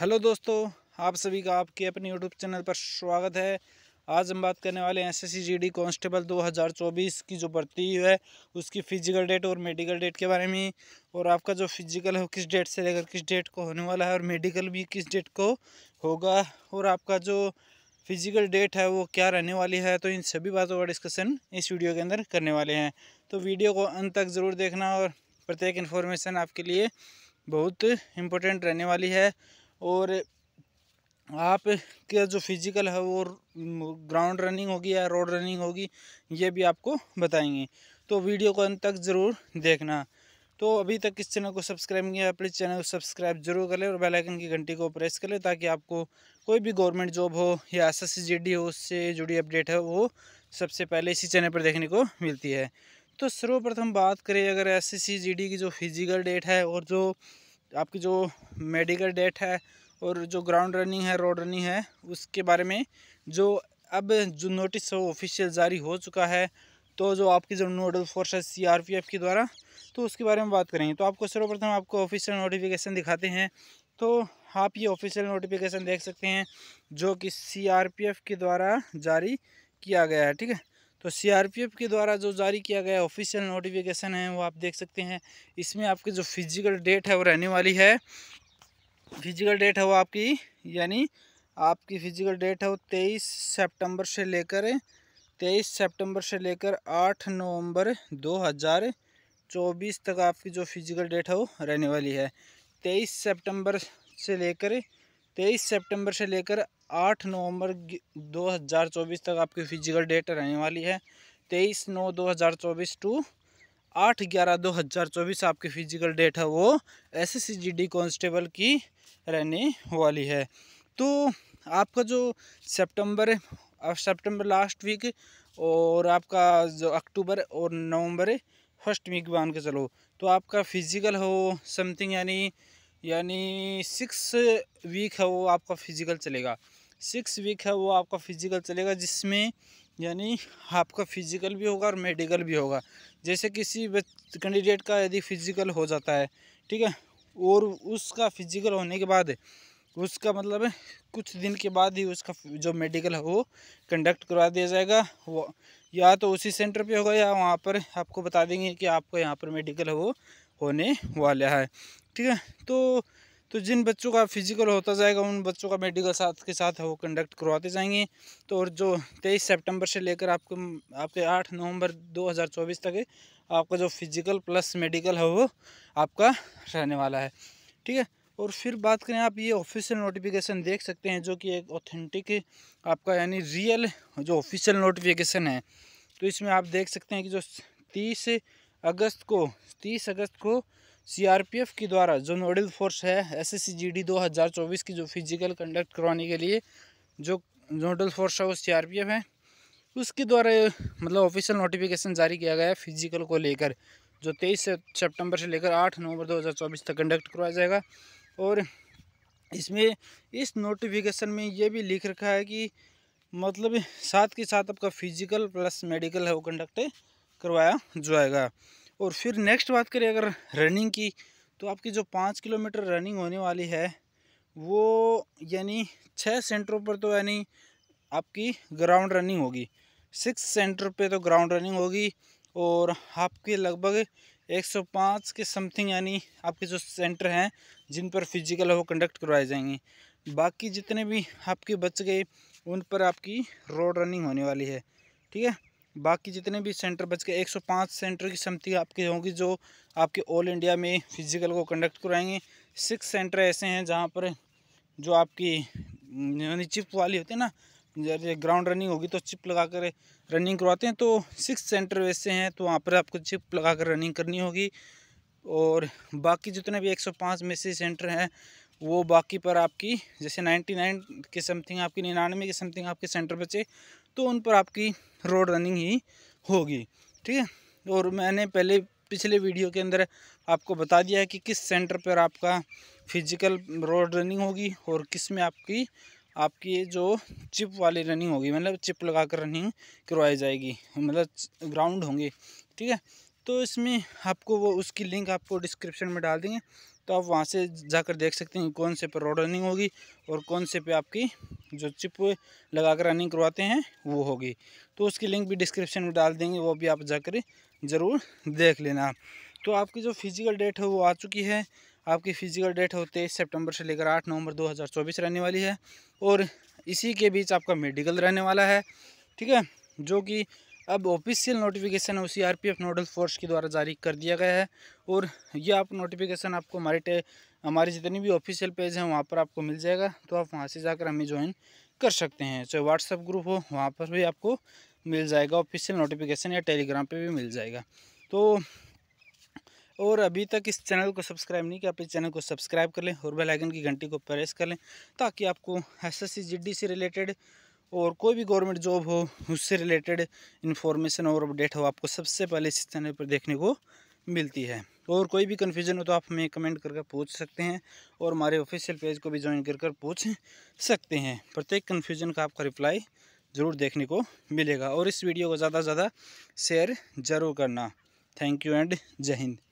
hello दोस्तों आप सभी का आपके अपने यूट्यूब चैनल पर स्वागत है आज हम बात करने वाले हैं एस जीडी कांस्टेबल 2024 की जो भर्ती है उसकी फ़िज़िकल डेट और मेडिकल डेट के बारे में और आपका जो फिज़िकल है वो किस डेट से लेकर किस डेट को होने वाला है और मेडिकल भी किस डेट को होगा और आपका जो फिज़िकल डेट है वो क्या रहने वाली है तो इन सभी बातों का डिस्कसन इस वीडियो के अंदर करने वाले हैं तो वीडियो को अंत तक ज़रूर देखना और प्रत्येक इन्फॉर्मेशन आपके लिए बहुत इम्पोर्टेंट रहने वाली है और आप जो फिजिकल है वो ग्राउंड रनिंग होगी या रोड रनिंग होगी ये भी आपको बताएंगे तो वीडियो को अंत तक ज़रूर देखना तो अभी तक इस चैनल को सब्सक्राइब नहीं किया प्लीज़ चैनल को सब्सक्राइब जरूर कर और बेल आइकन की घंटी को प्रेस कर ले ताकि आपको कोई भी गवर्नमेंट जॉब हो या एस एस हो उससे जुड़ी अपडेट है वो सबसे पहले इसी चैनल पर देखने को मिलती है तो सर्वप्रथम बात करें अगर एस एस की जो फिजिकल डेट है और जो आपकी जो मेडिकल डेट है और जो ग्राउंड रनिंग है रोड रनिंग है उसके बारे में जो अब जो नोटिस हो ऑफिशियल जारी हो चुका है तो जो आपकी जो नोडल फोर्स है एफ़ के द्वारा तो उसके बारे में बात करेंगे तो आपको सर्वप्रथम आपको ऑफिशियल नोटिफिकेशन दिखाते हैं तो आप ये ऑफिशियल नोटिफिकेशन देख सकते हैं जो कि एफ़ के द्वारा जारी किया गया है ठीक है तो सीआरपीएफ के द्वारा जो जारी किया गया ऑफिशियल नोटिफिकेशन है वो आप देख सकते हैं इसमें आपकी जो फिजिकल डेट है वो रहने वाली है फिजिकल डेट है वो आपकी यानी आपकी फिजिकल डेट है वो तेईस सेप्टेम्बर से लेकर तेईस सेप्टेम्बर से लेकर आठ नवम्बर हज़ार चौबीस तक आपकी जो फिजिकल डेट है वो रहने वाली है तेईस सितंबर से लेकर तेईस सितंबर से लेकर आठ नवंबर 2024 तक आपकी फिजिकल डेट रहने वाली है तेईस नौ 2024 टू आठ ग्यारह दो हज़ार चौबीस आपकी फ़िज़िकल डेट है वो S S C G D constable की रहने वाली है तो आपका जो सितंबर सितंबर लास्ट वीक और आपका जो अक्टूबर और नवंबर फर्स्ट वीक मान के चलो तो आपका फिज़िकल हो समथिंग यानी यानी सिक्स वीक है वो आपका फिज़िकल चलेगा सिक्स वीक है वो आपका फिज़िकल चलेगा जिसमें यानी आपका फिज़िकल भी होगा और मेडिकल भी होगा जैसे किसी कैंडिडेट का यदि फिज़िकल हो जाता है ठीक है और उसका फिज़िकल होने के बाद उसका मतलब है कुछ दिन के बाद ही उसका जो मेडिकल है वो कंडक्ट करवा दिया जाएगा वो या तो उसी सेंटर पे होगा या वहाँ पर आपको बता देंगे कि आपका यहाँ पर मेडिकल है वो होने वाला है ठीक है तो तो जिन बच्चों का फिजिकल होता जाएगा उन बच्चों का मेडिकल साथ के साथ वो कंडक्ट करवाते जाएंगे तो और जो तेईस सितंबर से लेकर आपको आपके आठ नवंबर 2024 तक आपका जो फिजिकल प्लस मेडिकल है वो आपका रहने वाला है ठीक है और फिर बात करें आप ये ऑफिशियल नोटिफिकेशन देख सकते हैं जो कि एक ऑथेंटिक आपका यानी रियल जो ऑफिशियल नोटिफिकेशन है तो इसमें आप देख सकते हैं कि जो तीस अगस्त को तीस अगस्त को सीआरपीएफ के द्वारा जो नोडल फोर्स है एसएससीजीडी 2024 की जो फिजिकल कंडक्ट करवाने के लिए जो नोडल फोर्स है वो सीआरपीएफ है उसके द्वारा मतलब ऑफिशियल नोटिफिकेशन जारी किया गया है फिजिकल को लेकर जो तेईस सितंबर से लेकर आठ नवंबर 2024 तक कंडक्ट करवाया जाएगा और इसमें इस नोटिफिकेशन में ये भी लिख रखा है कि मतलब साथ के साथ आपका फिजिकल प्लस मेडिकल है वो कंडक्ट करवाया जाएगा और फिर नेक्स्ट बात करें अगर रनिंग की तो आपकी जो पाँच किलोमीटर रनिंग होने वाली है वो यानी छः सेंटरों पर तो यानी आपकी ग्राउंड रनिंग होगी सिक्स सेंटर पे तो ग्राउंड रनिंग होगी और आपके लगभग 105 के समथिंग यानी आपके जो सेंटर हैं जिन पर फिजिकल वो कंडक्ट करवाए जाएंगे बाकी जितने भी आपके बच गए उन पर आपकी रोड रनिंग होने वाली है ठीक है बाकी जितने भी सेंटर बच गए 105 सेंटर की समिति आपकी होंगी जो आपके ऑल इंडिया में फिजिकल को कंडक्ट कराएंगे सिक्स सेंटर ऐसे हैं जहाँ पर जो आपकी यानी चिप वाली होती है ना ग्राउंड रनिंग होगी तो चिप लगा कर रनिंग करवाते हैं तो सिक्स सेंटर वैसे हैं तो वहाँ पर आपको चिप लगा कर रनिंग करनी होगी और बाकी जितने भी 105 में से सेंटर हैं वो बाकी पर आपकी जैसे 99 के समथिंग आपकी निन्यानवे के समथिंग आपके सेंटर बचे तो उन पर आपकी रोड रनिंग ही होगी ठीक है और मैंने पहले पिछले वीडियो के अंदर आपको बता दिया है कि किस सेंटर पर आपका फिजिकल रोड रनिंग होगी और किस में आपकी आपकी जो चिप वाली रनिंग होगी मतलब चिप लगा कर रनिंग करवाई जाएगी मतलब ग्राउंड होंगे ठीक है तो इसमें आपको वो उसकी लिंक आपको डिस्क्रिप्शन में डाल देंगे तो आप वहाँ से जाकर देख सकते हैं कौन से पर रोड रनिंग होगी और कौन से पे आपकी जो चिप लगा कर रनिंग करवाते हैं वो होगी तो उसकी लिंक भी डिस्क्रिप्शन में डाल देंगे वो भी आप जाकर ज़रूर देख लेना तो आपकी जो फिज़िकल डेट है वो आ चुकी है आपकी फ़िज़िकल डेट हो तेईस सेप्टेम्बर से लेकर आठ नवंबर दो रहने वाली है और इसी के बीच आपका मेडिकल रहने वाला है ठीक है जो कि अब ऑफिशियल नोटिफिकेशन है उसी आरपीएफ नोडल फोर्स के द्वारा जारी कर दिया गया है और ये आप नोटिफिकेशन आपको हमारे हमारे जितनी भी ऑफिशियल पेज हैं वहाँ पर आपको मिल जाएगा तो आप वहाँ से जाकर हमें ज्वाइन कर सकते हैं चाहे व्हाट्सअप ग्रुप हो वहाँ पर भी आपको मिल जाएगा ऑफिशियल नोटिफिकेशन या टेलीग्राम पर भी मिल जाएगा तो और अभी तक इस चैनल को सब्सक्राइब नहीं किया आप इस चैनल को सब्सक्राइब कर लें और बेल आइकन की घंटी को प्रेस कर लें ताकि आपको एसएससी जीडी से रिलेटेड और कोई भी गवर्नमेंट जॉब हो उससे रिलेटेड इन्फॉर्मेशन और अपडेट हो आपको सबसे पहले इस चैनल पर देखने को मिलती है और कोई भी कन्फ्यूजन हो तो आप हमें कमेंट करके पूछ सकते हैं और हमारे ऑफिशियल पेज को भी ज्वाइन कर कर पूछ सकते हैं प्रत्येक कन्फ्यूजन का आपका रिप्लाई ज़रूर देखने को मिलेगा और इस वीडियो को ज़्यादा से ज़्यादा शेयर ज़रूर करना थैंक यू एंड जय हिंद